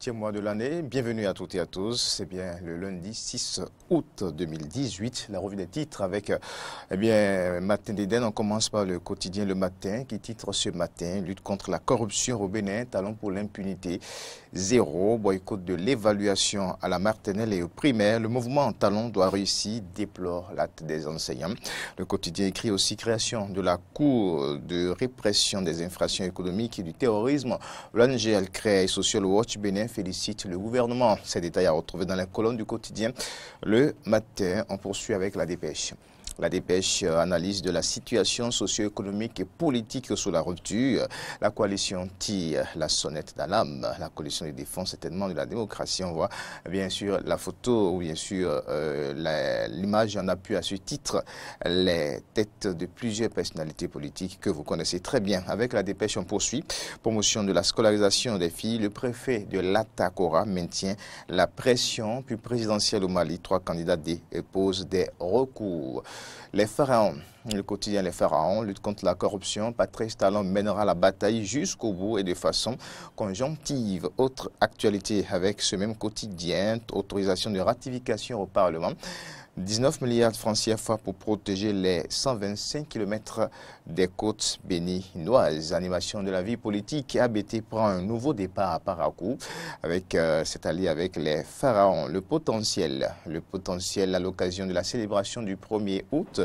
huitième mois de l'année. Bienvenue à toutes et à tous. C'est bien le lundi 6 août 2018, la revue des titres avec eh bien, Matin d'Éden. On commence par le quotidien Le Matin qui titre ce matin Lutte contre la corruption au Bénin, hein, Talon pour l'impunité, zéro, boycott de l'évaluation à la martinelle et au primaire. Le mouvement en doit réussir, déplore l'acte des enseignants. Le quotidien écrit aussi création de la Cour de répression des infractions économiques et du terrorisme. L'ONG crée Social Watch Bénin félicite le gouvernement. Ces détails à retrouver dans la colonne du quotidien le matin. On poursuit avec la dépêche. La dépêche euh, analyse de la situation socio-économique et politique sous la rupture. La coalition tire la sonnette d'alarme. La coalition de défense certainement de la démocratie. On voit bien sûr la photo ou bien sûr euh, l'image en appui à ce titre. Les têtes de plusieurs personnalités politiques que vous connaissez très bien. Avec la dépêche, on poursuit. Promotion de la scolarisation des filles. Le préfet de l'Atakora maintient la pression. Puis présidentielle au Mali, trois candidats déposent des recours. Les pharaons. Le quotidien Les Pharaons lutte contre la corruption. Patrice Talon mènera la bataille jusqu'au bout et de façon conjonctive. Autre actualité avec ce même quotidien, autorisation de ratification au Parlement 19 milliards de francs CFA pour protéger les 125 km des côtes béninoises. Animation de la vie politique, ABT prend un nouveau départ à Parakou, avec euh, allié avec les pharaons. Le potentiel, le potentiel à l'occasion de la célébration du 1er août,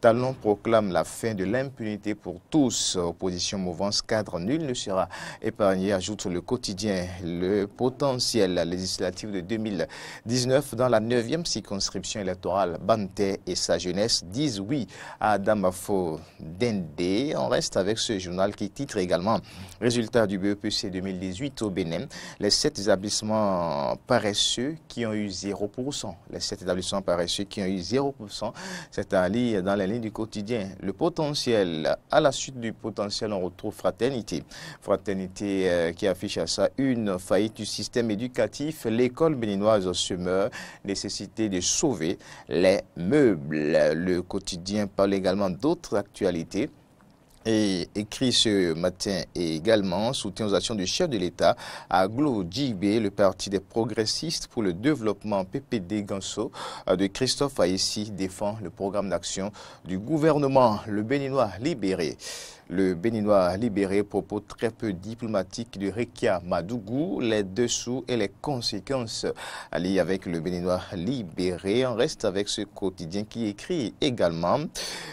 Talon proclame la fin de l'impunité pour tous. Opposition mouvance cadre, nul ne sera épargné, ajoute le quotidien. Le potentiel législatif de 2019 dans la 9e circonscription électorale Bante et sa jeunesse disent oui à Damafo Dende. On reste avec ce journal qui titre également Résultat du BEPC 2018 au Bénin. Les sept établissements paresseux qui ont eu 0%. Les sept établissements paresseux qui ont eu 0%. C'est un lit dans la ligne du quotidien. Le potentiel, à la suite du potentiel, on retrouve Fraternité. Fraternité euh, qui affiche à ça une faillite du système éducatif. L'école béninoise se meurt. Nécessité de sauver les meubles. Le quotidien parle également d'autres actualités et écrit ce matin également soutient aux actions du chef de l'État à Djibé, le parti des progressistes pour le développement PPD Ganso euh, de Christophe Haïssi défend le programme d'action du gouvernement le Béninois libéré. Le Béninois libéré propos très peu diplomatique de Rekia Madougou, les dessous et les conséquences. alliés avec le Béninois libéré, on reste avec ce quotidien qui écrit également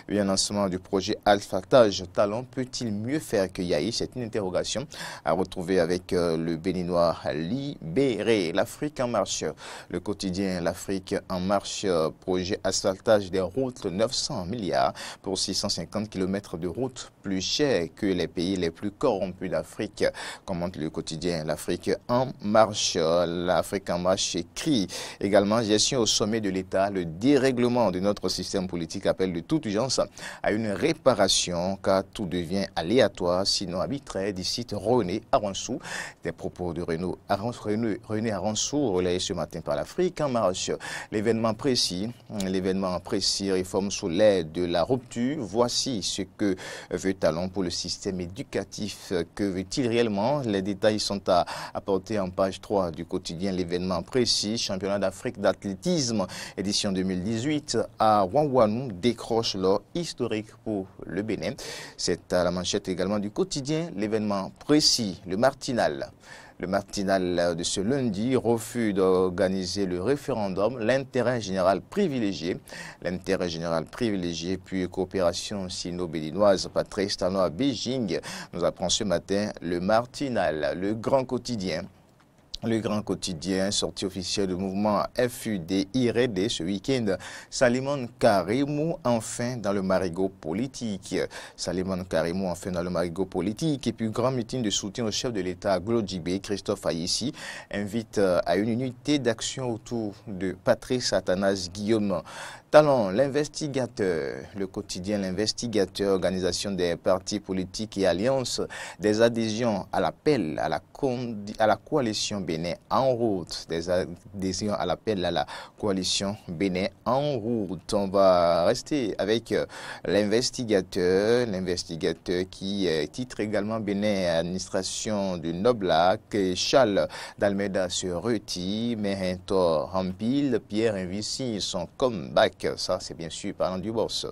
un lancement du projet Asphaltage Talent. Peut-il mieux faire que Yahi C'est une interrogation à retrouver avec euh, le Béninois libéré. L'Afrique en marche. Le quotidien L'Afrique en marche, euh, projet asphaltage des routes 900 milliards pour 650 km de route plus plus que les pays les plus corrompus d'Afrique. Commente le quotidien L'Afrique en marche. L'Afrique en marche écrit également gestion au sommet de l'État. Le dérèglement de notre système politique appelle de toute urgence à une réparation car tout devient aléatoire, sinon arbitraire, d'ici René Aronsou Des propos de Renaud René, René relayés ce matin par l'Afrique en marche. L'événement précis, l'événement précis réforme sous l'aide de la rupture. Voici ce que veut à pour le système éducatif. Que veut-il réellement Les détails sont à apporter en page 3 du quotidien L'événement précis, championnat d'Afrique d'athlétisme, édition 2018 à Wanwanou, décroche l'or historique pour le Bénin. C'est à la manchette également du quotidien L'événement précis, le martinal. Le matinal euh, de ce lundi refus d'organiser le référendum, l'intérêt général privilégié, l'intérêt général privilégié, puis coopération sino bélinoise Patrice Tano à Beijing, nous apprend ce matin le matinal, le grand quotidien. Le grand quotidien, sortie officielle du mouvement fud ired ce week-end, Salimon Karimou enfin dans le marigot politique. Salimon Karimou enfin dans le marigot politique. Et puis, grand meeting de soutien au chef de l'État, Glodjibé, Christophe Ayissi, invite euh, à une unité d'action autour de Patrice Athanas Guillaume. Talon, l'investigateur, le quotidien, l'investigateur, organisation des partis politiques et alliances, des adhésions à l'appel à, la à la coalition Bénin en route. Des adhésions à l'appel à la coalition Bénin en route. On va rester avec euh, l'investigateur, l'investigateur qui euh, titre également Bénin administration du Noblac. Charles d'Almeda sur Ruti, mais Pierre Invisi, son comeback. Ça, c'est bien sûr parlant du boss.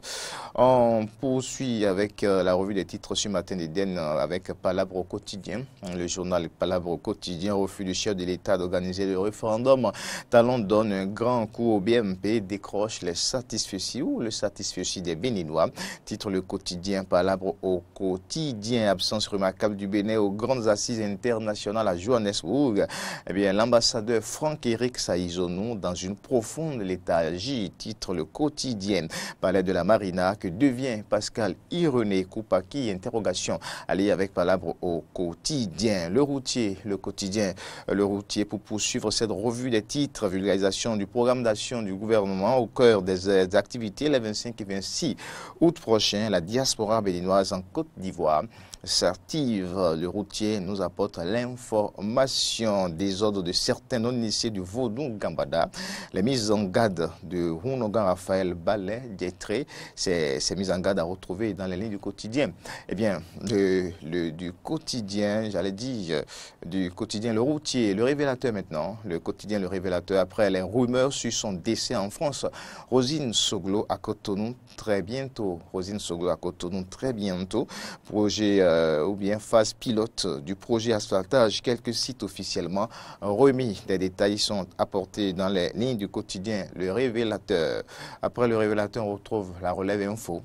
On poursuit avec euh, la revue des titres ce matin d'Eden avec Palabre au quotidien. Le journal Palabre au quotidien du de de l'État d'organiser le référendum. Talon donne un grand coup au BMP, décroche les satisfaits ou le satisfait des Béninois. Titre le quotidien, palabre au quotidien, absence remarquable du Bénin aux grandes assises internationales à Johannesburg. Eh bien, l'ambassadeur Franck-Éric Saïzonou, dans une profonde léthargie, titre le quotidien, palais de la Marina, que devient Pascal Irénée Koupaki, interrogation, allez avec palabre au quotidien. Le routier, le quotidien, le le routier pour poursuivre cette revue des titres, vulgarisation du programme d'action du gouvernement au cœur des, activités les 25 et 26 août prochain, la diaspora béninoise en Côte d'Ivoire. Certive, le routier nous apporte l'information des ordres de certains non-initiés du Vaudou Gambada. Les mises en garde de Rounogan Raphaël Ballet, Dietré, ces, mises en garde à retrouver dans les lignes du quotidien. Eh bien, du quotidien, j'allais dire, du quotidien, le routier, le révélateur maintenant, le quotidien, le révélateur, après les rumeurs sur son décès en France, Rosine Soglo à Cotonou, très bientôt, Rosine Soglo à Cotonou, très bientôt, projet euh, euh, ou bien phase pilote du projet asphaltage, quelques sites officiellement remis. Des détails sont apportés dans les lignes du quotidien Le Révélateur. Après le Révélateur, on retrouve la relève info.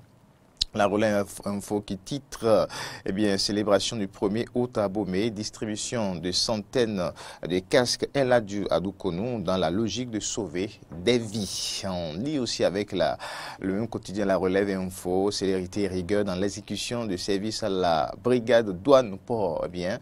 La Relais Info qui titre eh bien, Célébration du premier er août à distribution de centaines de casques Elle a dû à Doukonou dans la logique de sauver des vies. On lit aussi avec la, le même quotidien La Relève Info, célérité et rigueur dans l'exécution de service à la brigade douane port. Eh bien,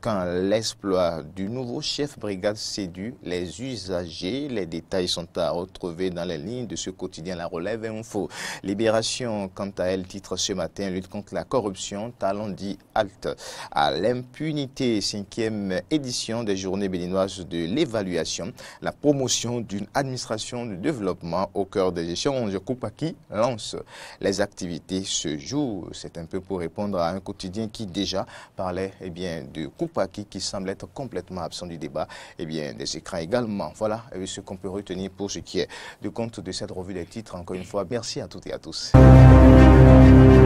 quand l'exploit du nouveau chef brigade séduit les usagers, les détails sont à retrouver dans les lignes de ce quotidien La Relève Info. Libération, quant à elle, titre ce matin, lutte contre la corruption, talent dit halte à l'impunité, cinquième édition des journées béninoises de l'évaluation, la promotion d'une administration de développement au cœur des échanges. qui lance les activités ce jour. C'est un peu pour répondre à un quotidien qui déjà parlait et eh bien, de Koupaki qui semble être complètement absent du débat, et eh bien, des écrans également. Voilà euh, ce qu'on peut retenir pour ce qui est du compte de cette revue des titres. Encore une fois, merci à toutes et à tous. Thank you.